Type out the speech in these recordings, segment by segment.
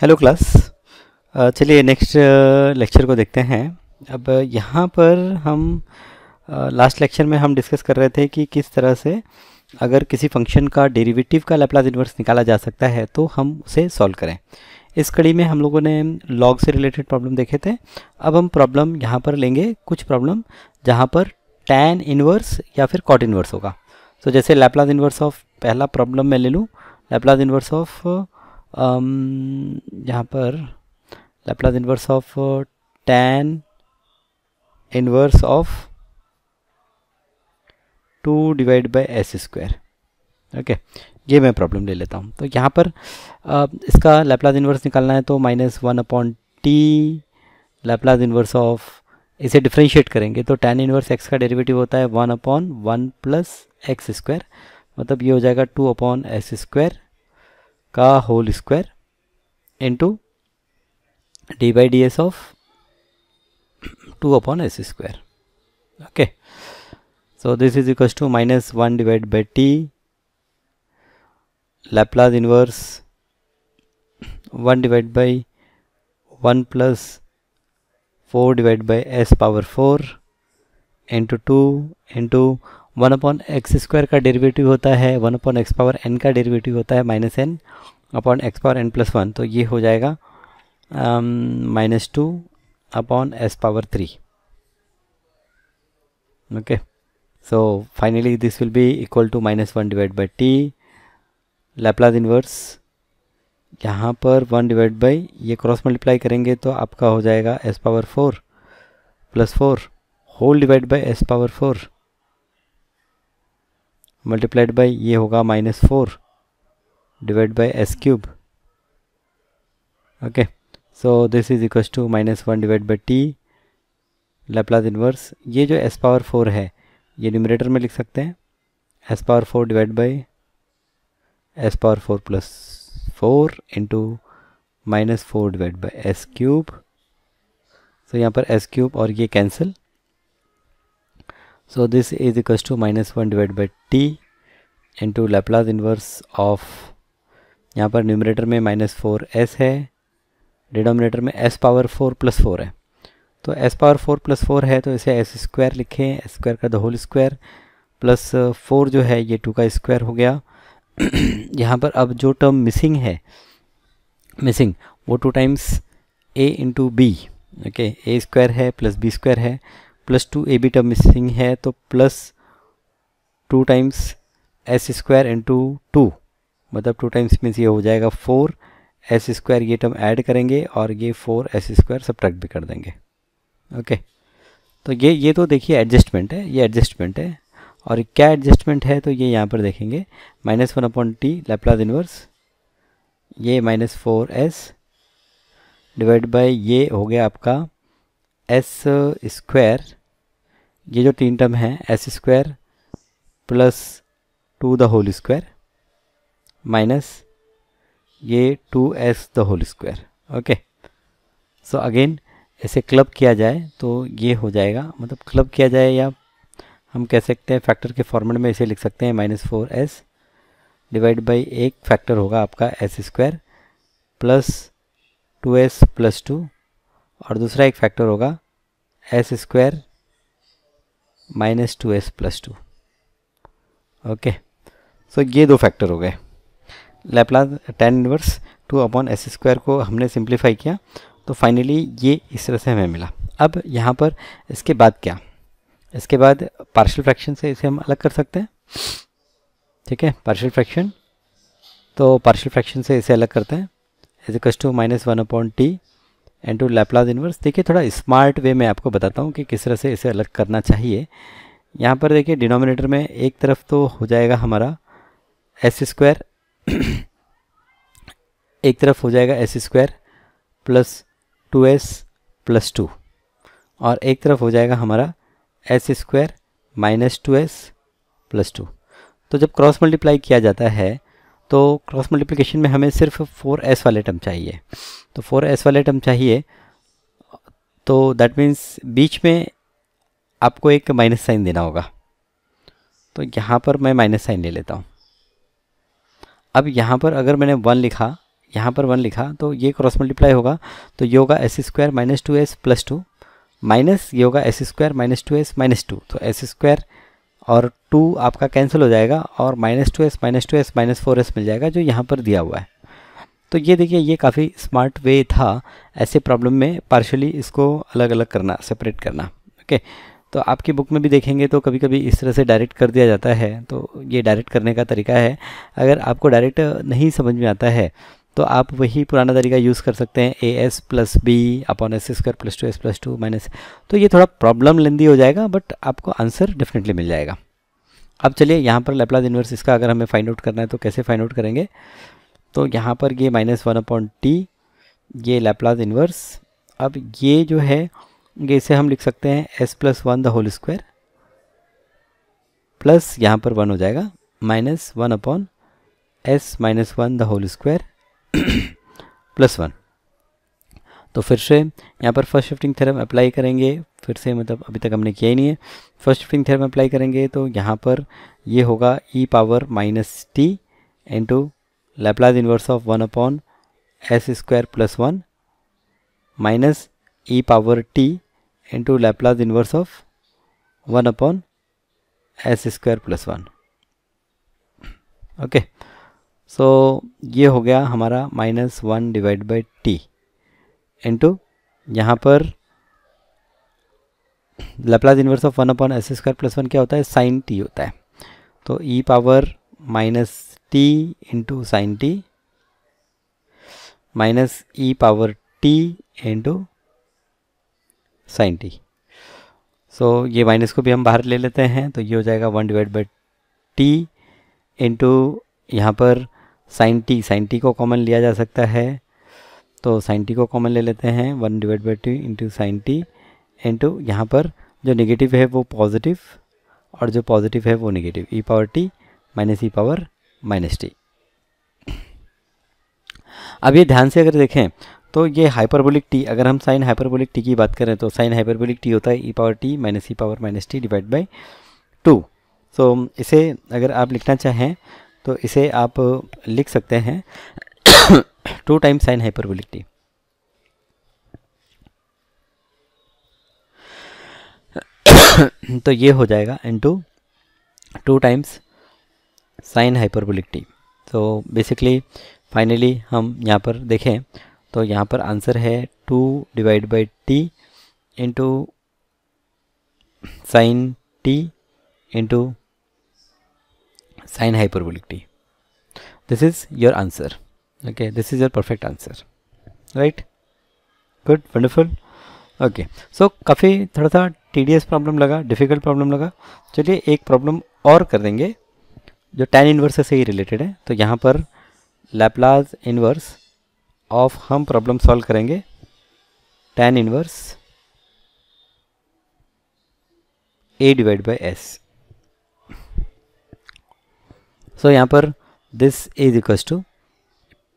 Hello class uh, चलिए next lecture uh, को देखते हैं अब यहाँ पर हम लास्ट uh, लेक्चर में हम डिस्कस कर रहे थे कि किस तरह से अगर किसी फंक्शन का डेरिवेटिव का लैप्लास इन्वर्स निकाला जा सकता है तो हम उसे सॉल्व करें इस कड़ी में हम लोगों ने लॉग से रिलेटेड प्रॉब्लम देखे थे अब हम प्रॉब्लम यहाँ पर लेंगे कुछ प्रॉब्लम जहाँ पर टैन इन्वर्स या फिर कॉट इन्वर्स होगा तो जैसे लैप्लास इन्वर्स ऑफ पहला प्रॉब्लम मैं ले लूँ लैप्लास इन्वर्स ऑफ Um, यहाँ पर Laplace inverse of tan inverse of two divide by s square okay ये मैं प्रॉब्लम ले लेता हूँ तो यहाँ पर uh, इसका लेपलाज इन्वर्स निकालना है तो minus one upon t Laplace inverse of इसे डिफ्रेंशिएट करेंगे तो टेन इन्वर्स एक्स का डेरिवेटिव होता है one upon one plus x square मतलब ये हो जाएगा टू अपॉन एस स्क्वायर का whole square into d by ds of two upon s square. okay so this is equals to minus 1 divided by t Laplace inverse 1 divided by 1 plus 4 divided by s power 4 into 2 into one upon x square का derivative होता है one upon x power n का derivative होता है minus n upon x power n plus one तो ये हो जाएगा minus two upon s power three okay so finally this will be equal to minus one divide by t Laplace inverse यहाँ पर one divide by ये cross multiply करेंगे तो आपका हो जाएगा s power four plus four whole divide by s power four multiplied by ये होगा minus four divide by s cube okay so this is equal to minus one divide by t Laplace inverse ये जो S power four है ये numerator में लिख सकते हैं s power four divide by s power four plus four into minus four divide by s cube so यहाँ पर एस क्यूब और ये cancel So this is equals to minus one divide by t into Laplace inverse of यहाँ पर numerator में minus four s है denominator में s power four plus four है तो s power four plus four है तो इसे एस स्क्वायर लिखें एस स्क्वायर का the whole square plus four जो है ये टू का स्क्वायर हो गया यहाँ पर अब जो टर्म मिसिंग है मिसिंग वो two times a into b okay a square है प्लस बी स्क्वायर है plus two a b term missing है तो plus two times s square into two मतलब टू टाइम्स मीन्स ये हो जाएगा फोर एस स्क्वायर ये टर्म ऐड करेंगे और ये फोर एस स्क्वायर ट्रैक्ट भी कर देंगे ओके तो ये ये तो देखिए एडजस्टमेंट है ये एडजस्टमेंट है और क्या एडजस्टमेंट है तो ये यहाँ पर देखेंगे minus one upon t Laplace inverse ये minus four s divide by ये हो गया आपका एस स्क्वायर ये जो तीन टर्म है s square plus two the whole square minus ये two s the whole square okay so again ऐसे क्लब किया जाए तो ये हो जाएगा मतलब क्लब किया जाए या हम कह सकते हैं फैक्टर के फॉर्मेट में इसे लिख सकते हैं minus four s divide by एक फैक्टर होगा आपका s square plus two s plus two और दूसरा एक फैक्टर होगा s square minus two s plus two okay so ये दो फैक्टर हो गए Laplace tan inverse two upon s square को हमने सिंप्लीफाई किया तो फाइनली ये इस तरह से हमें मिला अब यहाँ पर इसके बाद क्या इसके बाद पार्शियल फ्रैक्शन से इसे हम अलग कर सकते हैं ठीक है पार्शियल फ्रैक्शन तो पार्शियल फ्रैक्शन से इसे अलग करते हैं as equals to minus one upon t and to Laplace inverse देखिए थोड़ा स्मार्ट वे में आपको बताता हूँ कि किस तरह से इसे अलग करना चाहिए यहाँ पर देखिए डिनोमिनेटर में एक तरफ तो हो जाएगा हमारा एस स्क्वायर एक तरफ हो जाएगा s square plus two s plus two और एक तरफ हो जाएगा हमारा s square minus two s plus two तो जब क्रॉस मल्टीप्लाई किया जाता है तो क्रॉस मल्टीप्लिकेशन में हमें सिर्फ फोर एस वाले टर्म चाहिए तो फोर एस वाले टर्म चाहिए तो दैट मीन्स बीच में आपको एक माइनस साइन देना होगा तो यहाँ पर मैं माइनस साइन ले लेता हूँ अब यहाँ पर अगर मैंने वन लिखा यहाँ पर वन लिखा तो ये क्रॉस मल्टीप्लाई होगा तो ये होगा s square minus two s plus two minus ये होगा s square minus two s minus two तो एस स्क्वायर और टू आपका कैंसिल हो जाएगा और minus two s minus two s minus four s मिल जाएगा जो यहाँ पर दिया हुआ है तो ये देखिए ये काफ़ी स्मार्ट वे था ऐसे प्रॉब्लम में पार्शली इसको अलग अलग करना सेपरेट करना ओके तो आपकी बुक में भी देखेंगे तो कभी कभी इस तरह से डायरेक्ट कर दिया जाता है तो ये डायरेक्ट करने का तरीका है अगर आपको डायरेक्ट नहीं समझ में आता है तो आप वही पुराना तरीका यूज़ कर सकते हैं a s plus b upon s square plus two s plus two minus तो ये थोड़ा प्रॉब्लम लेंदी हो जाएगा बट आपको आंसर डेफिनेटली मिल जाएगा अब चलिए यहाँ पर लेप्लाज इन्वर्स इसका अगर हमें फाइंड आउट करना है तो कैसे फाइंड आउट करेंगे तो यहाँ पर ये माइनस वन अपॉन टी ये लेप्लाज इन्वर्स अब ये जो है ये इसे हम लिख सकते हैं s plus one the whole square plus यहाँ पर वन हो जाएगा minus one upon s minus one the whole square plus one तो फिर से यहाँ पर फर्स्ट शिफ्टिंग थ्योरम अप्लाई करेंगे फिर से मतलब अभी तक हमने किया ही नहीं है फर्स्ट शिफ्टिंग थ्योरम अप्लाई करेंगे तो यहाँ पर ये होगा e power minus t into Laplace inverse of one upon s square plus one minus e power t into Laplace inverse of one upon s square plus one okay so so, ये हो गया हमारा minus one divide by t into यहाँ पर Laplace inverse of one upon s square plus one क्या होता है sine t होता है तो e power minus t into sine T minus e power t into sine t so ये minus को भी हम बाहर ले लेते हैं तो ये हो जाएगा one divide by t into यहाँ पर साइन टी साइन टी को कॉमन लिया जा सकता है तो साइन टी को कॉमन ले लेते हैं one divide by two into sine t into यहाँ पर जो नेगेटिव है वो पॉजिटिव और जो पॉजिटिव है वो negative e power t minus e power minus t अब ये ध्यान से अगर देखें तो ये हाइपरबोलिक टी अगर हम साइन हाइपरबोलिक टी की बात करें तो साइन हाइपरबोलिक टी होता है e power t minus e power minus t divide by two so इसे अगर आप लिखना चाहें तो इसे आप लिख सकते हैं two time sine hyperbolic t तो ये हो जाएगा into two times sine hyperbolic t तो बेसिकली फाइनली हम यहाँ पर देखें तो यहाँ पर आंसर है two divide by t into sine t into sine hyperbolic t this is your answer okay this is your perfect answer right good wonderful okay so काफ़ी थोड़ा सा टीडियस प्रॉब्लम लगा डिफ़िकल्ट प्रॉब्लम लगा चलिए एक problem और कर देंगे जो टेन इन्वर्स से ही रिलेटेड है तो यहाँ पर लैपलाज इनवर्स ऑफ हम प्रॉब्लम सॉल्व करेंगे tan inverse a divide by s so यहाँ पर दिस इज इक्वस टू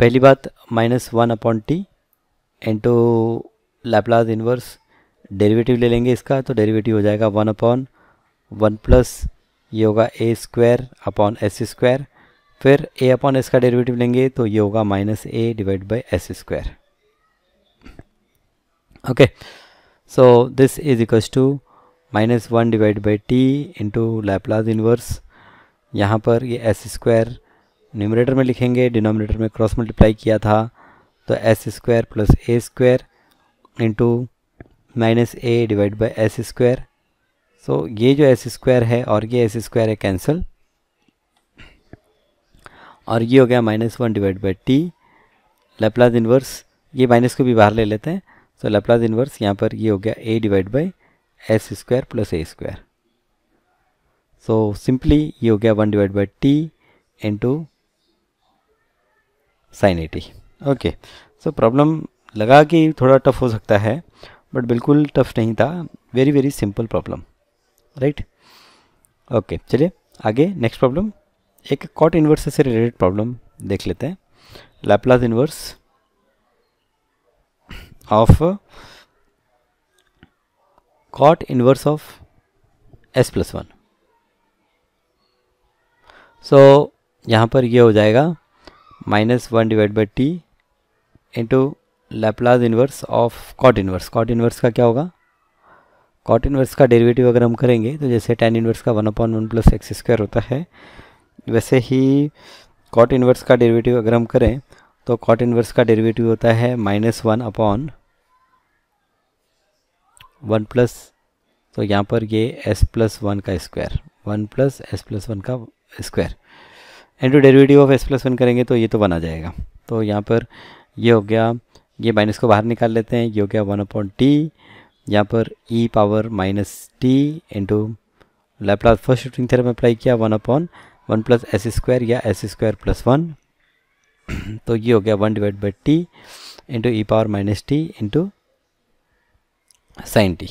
पहली बात minus one upon t into Laplace inverse derivative ले लेंगे इसका तो डेरिवेटिव हो जाएगा वन अपॉन वन प्लस ये होगा a square upon s square फिर ए अपॉन एस का डेरिवेटिव लेंगे तो ये होगा minus a divide by s square okay so this is equals to minus one divide by t into Laplace inverse यहाँ पर ये एस स्क्वायर न्यूमरेटर में लिखेंगे डिनोमिनेटर में क्रॉस मल्टीप्लाई किया था तो s square plus a square into minus a divide by s square so ये जो एस स्क्वायर है और ये एस स्क्वायर है कैंसिल और ये हो गया minus one divide by t Laplace inverse ये माइनस को भी बाहर ले लेते हैं सो लेप्लाज इन्वर्स यहाँ पर ये हो गया a divide by s square plus a square So simply you get 1 divided by t into sin 80. Okay so problem लगा कि थोड़ा टफ हो सकता है बट बिल्कुल टफ नहीं था very very simple problem right okay चलिए आगे नेक्स्ट प्रॉब्लम एक कॉट इन्वर्स से रिलेटेड प्रॉब्लम देख लेते हैं Laplace inverse of cot inverse of s plus one so so, यहाँ पर ये यह हो जाएगा minus one divide by t into Laplace inverse of cot inverse cot inverse का क्या होगा कॉट इन्वर्स का डेरिवेटिव अगर हम करेंगे तो जैसे टेन इन्वर्स का one upon one plus x square होता है वैसे ही कॉट इन्वर्स का डेरिवेटिव अगर हम करें तो कॉट इन्वर्स का डेरिवेटिव होता है minus one upon one plus तो यहाँ पर ये एस प्लस वन का square one plus s plus one का square into derivative of s plus one करेंगे तो ये तो वन आ जाएगा तो यहाँ पर ये हो गया ये माइनस को बाहर निकाल लेते हैं ये हो गया वन अपॉन टी यहाँ पर e power minus t into Laplace first shifting theorem apply किया one upon one plus s square या एस स्क्वायर प्लस वन तो ये हो गया one divide by t into e power minus t into sine t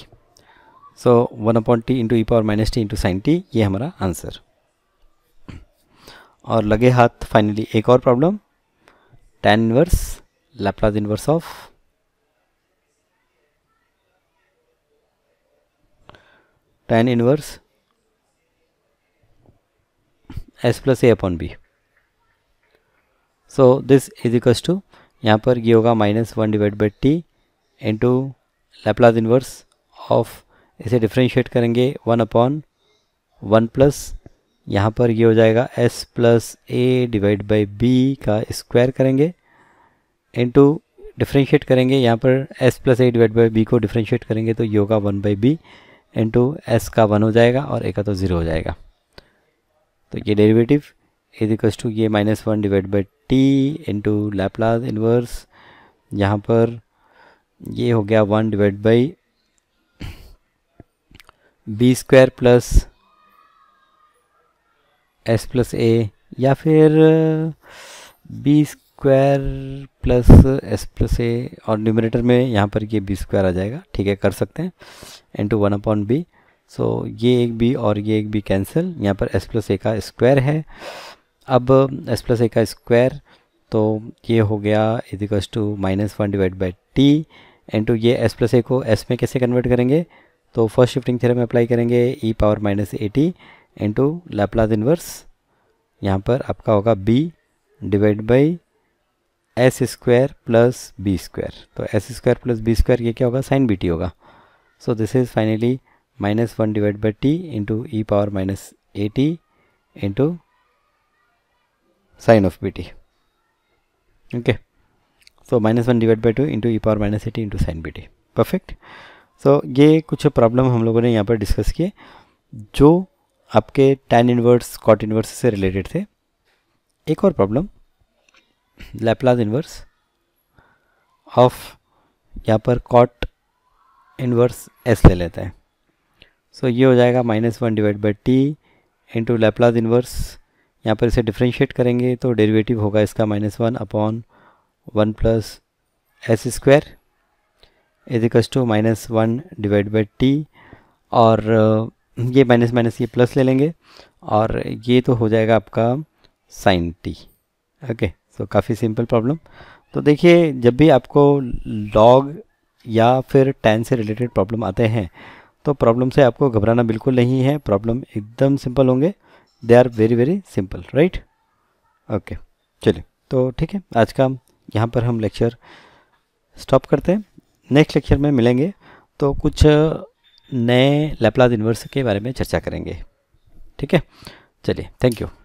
so one upon t into e power minus t into sine t ये हमारा answer और लगे हाथ फाइनली एक और problem tan inverse Laplace inverse of tan inverse s plus a upon b so this is equal to यहाँ पर ये होगा minus one divide by t into Laplace inverse of इसे डिफ्रेंशिएट करेंगे वन अपॉन वन प्लस यहाँ पर ये हो जाएगा s plus a divide by b का स्क्वायर करेंगे इनटू डिफ्रेंशिएट करेंगे यहाँ पर s plus a divide by b को डिफ्रेंशिएट करेंगे तो ये होगा one by b into s का वन हो जाएगा और ए का तो ज़ीरो हो जाएगा तो ये डेरिवेटिव इज टू ये minus one divide by t into Laplace inverse यहाँ पर ये हो गया one divide by b square plus s plus a या फिर b square plus s plus a और न्यूमिनेटर में यहाँ पर ये बी स्क्वायर आ जाएगा ठीक है कर सकते हैं into one upon b so ये एक बी और ये एक बी कैंसिल यहाँ पर एस प्लस ए का स्क्वायर है अब एस प्लस ए का स्क्वायर तो ये हो गया equals to minus one divide by t to ये एस प्लस ए को एस में कैसे कन्वर्ट करेंगे तो फर्स्ट शिफ्टिंग थ्योरम में अप्लाई करेंगे e power minus a t into Laplace inverse यहाँ पर आपका होगा b divide by s square plus b square तो s square plus b square ये क्या होगा साइन बी टी होगा so this is finally minus one divide by t into e power minus a t into sine of b t okay so minus one divide by two into e power minus a t into sine b t perfect so ये कुछ problem हम लोगों ने यहाँ पर discuss किए जो आपके टेन इन्वर्स कॉट इन्वर्स से रिलेटेड थे एक और प्रॉब्लम लेप्लाज इन्वर्स ऑफ यहाँ पर कॉट इन्वर्स एस ले लेते हैं सो so, ये हो जाएगा minus one divide by t into Laplace inverse यहाँ पर इसे डिफ्रेंशिएट करेंगे तो डेरिवेटिव होगा इसका minus one upon one plus s square equals to minus one divide by t और ये माइनस माइनस ये प्लस ले लेंगे और ये तो हो जाएगा आपका साइन टी ओके सो काफ़ी सिंपल प्रॉब्लम तो देखिए जब भी आपको लॉग या फिर टेन से रिलेटेड प्रॉब्लम आते हैं तो प्रॉब्लम से आपको घबराना बिल्कुल नहीं है प्रॉब्लम एकदम सिंपल होंगे they are very very simple right okay चलिए तो ठीक है आज का यहाँ पर हम लेक्चर स्टॉप करते हैं नेक्स्ट लेक्चर में मिलेंगे तो कुछ नए लेपलाज इन्वर्स के बारे में चर्चा करेंगे ठीक है चलिए थैंक यू